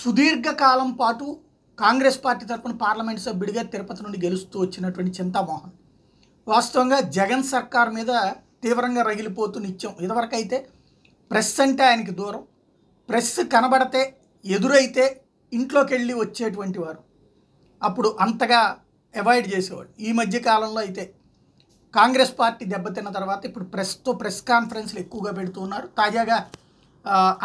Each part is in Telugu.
సుదీర్ఘకాలం పాటు కాంగ్రెస్ పార్టీ తరఫున పార్లమెంట్ సభ్యుడిగా తిరుపతి నుండి గెలుస్తూ వచ్చినటువంటి చింతామోహన్ వాస్తవంగా జగన్ సర్కార్ మీద తీవ్రంగా రగిలిపోతూ నిత్యం ఇదివరకైతే ప్రెస్ అంటే ఆయనకి దూరం ప్రెస్ కనబడితే ఎదురైతే ఇంట్లోకి వెళ్ళి వచ్చేటువంటి వారు అప్పుడు అంతగా అవాయిడ్ చేసేవాడు ఈ మధ్య కాలంలో అయితే కాంగ్రెస్ పార్టీ దెబ్బతిన్న తర్వాత ఇప్పుడు ప్రెస్తో ప్రెస్ కాన్ఫరెన్స్లు ఎక్కువగా పెడుతున్నారు తాజాగా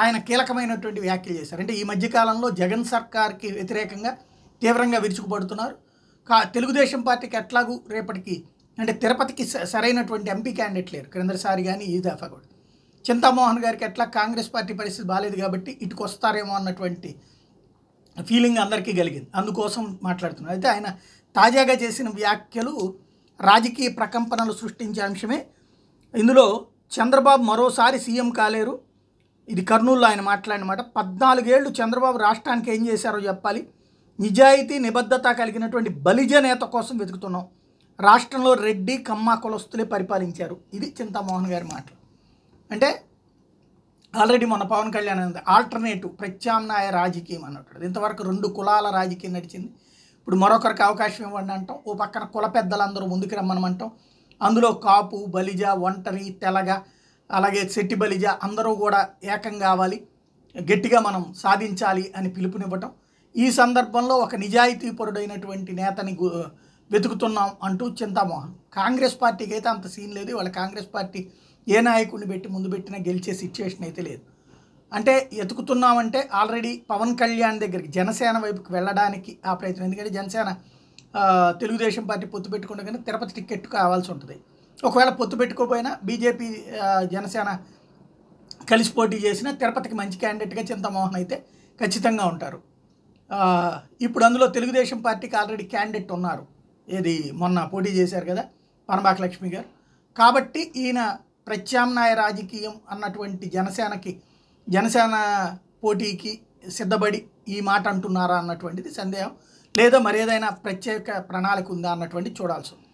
ఆయన కీలకమైనటువంటి వ్యాఖ్యలు చేశారు అంటే ఈ మధ్యకాలంలో జగన్ సర్కార్కి వ్యతిరేకంగా తీవ్రంగా విరుచుకుపడుతున్నారు కా తెలుగుదేశం పార్టీకి ఎట్లాగూ రేపటికి అంటే తిరుపతికి సరైనటువంటి ఎంపీ క్యాండిడేట్ లేరు క్రిందసారి కానీ ఈ దఫా కూడా చింతామోహన్ గారికి ఎట్లా కాంగ్రెస్ పార్టీ పరిస్థితి బాగాలేదు కాబట్టి ఇటుకు వస్తారేమో అన్నటువంటి ఫీలింగ్ అందరికీ కలిగింది అందుకోసం మాట్లాడుతున్నారు అయితే ఆయన తాజాగా చేసిన వ్యాఖ్యలు రాజకీయ ప్రకంపనలు సృష్టించే అంశమే ఇందులో చంద్రబాబు మరోసారి సీఎం కాలేరు ఇది కర్నూలులో ఆయన మాట్లాడినమాట పద్నాలుగేళ్లు చంద్రబాబు రాష్ట్రానికి ఏం చేశారో చెప్పాలి నిజాయితీ నిబద్ధత కలిగినటువంటి బలిజ నేత కోసం వెతుకుతున్నాం రాష్ట్రంలో రెడ్డి కమ్మ కులస్తులే పరిపాలించారు ఇది చింతామోహన్ గారి మాట అంటే ఆల్రెడీ మొన్న పవన్ కళ్యాణ్ అనేది ఆల్టర్నేటివ్ ప్రత్యామ్నాయ రాజకీయం అన్నట్టు ఇంతవరకు రెండు కులాల రాజకీయం నడిచింది ఇప్పుడు మరొకరికి అవకాశం ఇవ్వండి అంటాం ఓ పక్కన కుల పెద్దలందరూ ముందుకు రమ్మనమంటాం అందులో కాపు బలిజ ఒంటరి తెలగ అలాగే చెట్టి బలిజ అందరూ కూడా ఏకం కావాలి గట్టిగా మనం సాధించాలి అని పిలుపునివ్వటం ఈ సందర్భంలో ఒక నిజాయితీపరుడైనటువంటి నేతని వెతుకుతున్నాం అంటూ చింతామోహన్ కాంగ్రెస్ పార్టీకి అయితే అంత సీన్ లేదు వాళ్ళ కాంగ్రెస్ పార్టీ ఏ నాయకుడిని పెట్టి ముందు పెట్టినా గెలిచే సిచ్యువేషన్ అయితే లేదు అంటే ఎతుకుతున్నామంటే ఆల్రెడీ పవన్ కళ్యాణ్ దగ్గరికి జనసేన వైపుకి వెళ్ళడానికి ఆ ప్రయత్నం ఎందుకంటే జనసేన తెలుగుదేశం పార్టీ పొత్తు పెట్టుకుంటే కానీ తిరుపతి టిక్కెట్ కావాల్సి ఉంటుంది ఒకవేళ పొత్తు పెట్టుకోపోయినా బీజేపీ జనసేన కలిసి పోటీ చేసిన తిరుపతికి మంచి క్యాండిడేట్గా చింతమోహన్ అయితే ఖచ్చితంగా ఉంటారు ఇప్పుడు అందులో తెలుగుదేశం పార్టీకి ఆల్రెడీ క్యాండిడేట్ ఉన్నారు ఏది మొన్న పోటీ చేశారు కదా పనబాక లక్ష్మి గారు కాబట్టి ఈయన ప్రత్యామ్నాయ రాజకీయం అన్నటువంటి జనసేనకి జనసేన పోటీకి సిద్ధపడి ఈ మాట అంటున్నారా అన్నటువంటిది సందేహం లేదా మరేదైనా ప్రత్యేక ప్రణాళిక ఉందా అన్నటువంటి చూడాల్సి ఉంది